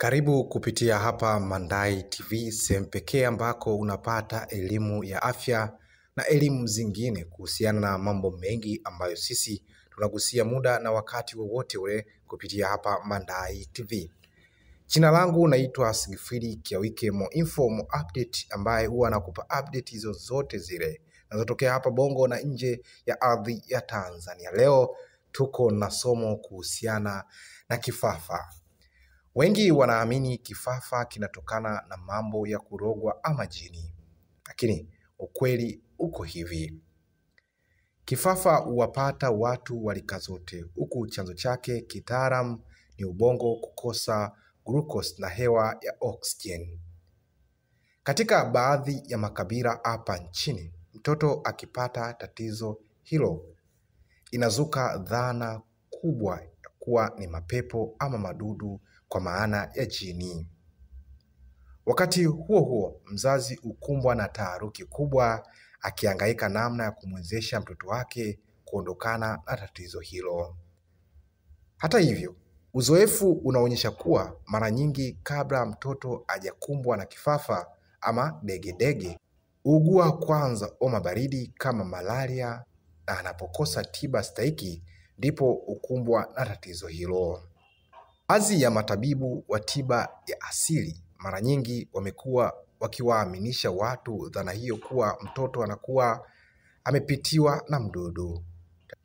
Karibu kupitia hapa Mandai TV, sehemu pekee ambako unapata elimu ya afya na elimu zingine kuhusiana na mambo mengi ambayo sisi tunagusia muda na wakati wowote ule kupitia hapa Mandai TV. Jina langu naitwa Sigfridi Kiawike, mo info mo update, ambaye huwa anakupa update zozote zile zinazotokea hapa Bongo na nje ya ardhi ya Tanzania. Leo tuko na somo kuhusiana na kifafa. Wengi wanaamini kifafa kinatokana na mambo ya kurogwa ama jini, lakini ukweli uko hivi: kifafa huwapata watu wa rika zote, huku chanzo chake kitaalamu ni ubongo kukosa glucose na hewa ya oxygen. Katika baadhi ya makabila hapa nchini, mtoto akipata tatizo hilo, inazuka dhana kubwa ya kuwa ni mapepo ama madudu kwa maana ya chini. Wakati huo huo, mzazi hukumbwa na taharuki kubwa, akihangaika namna ya kumwezesha mtoto wake kuondokana na tatizo hilo. Hata hivyo, uzoefu unaonyesha kuwa mara nyingi kabla mtoto hajakumbwa na kifafa ama degedege, huugua kwanza homa baridi kama malaria, na anapokosa tiba stahiki ndipo hukumbwa na tatizo hilo. Baadhi ya matabibu wa tiba ya asili mara nyingi wamekuwa wakiwaaminisha watu dhana hiyo kuwa mtoto anakuwa amepitiwa na mdudu.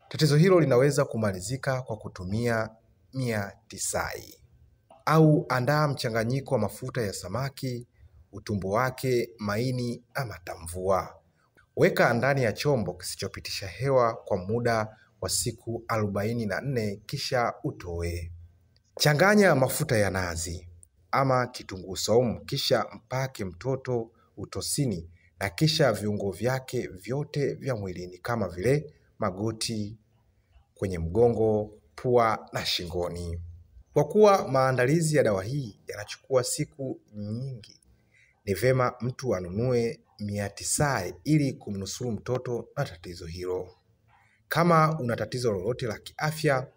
Tatizo hilo linaweza kumalizika kwa kutumia mia tisai au andaa mchanganyiko wa mafuta ya samaki, utumbo wake, maini na matamvua. Weka ndani ya chombo kisichopitisha hewa kwa muda wa siku arobaini na nne kisha utoe. Changanya mafuta ya nazi ama kitunguu saumu, kisha mpake mtoto utosini na kisha viungo vyake vyote vya mwilini kama vile magoti, kwenye mgongo, pua na shingoni. Kwa kuwa maandalizi ya dawa hii yanachukua siku nyingi, ni vema mtu anunue miatisae ili kumnusuru mtoto na tatizo hilo. Kama una tatizo lolote la kiafya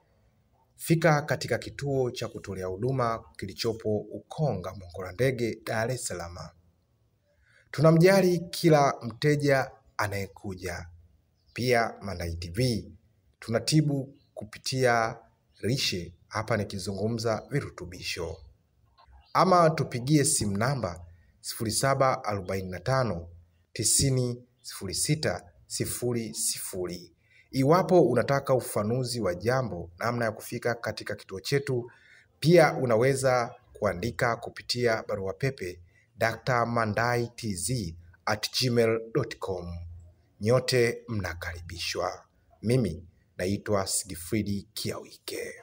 Fika katika kituo cha kutolea huduma kilichopo Ukonga Mongola Ndege, Dar es Salaam. Tunamjali kila mteja anayekuja. Pia Mandai TV tunatibu kupitia lishe, hapa nikizungumza virutubisho. Ama tupigie simu namba 0745 90 06 00 Iwapo unataka ufanuzi wa jambo, namna ya kufika katika kituo chetu, pia unaweza kuandika kupitia barua pepe drmandaitz@gmail.com. Nyote mnakaribishwa. Mimi naitwa Sigifridi Kiawike.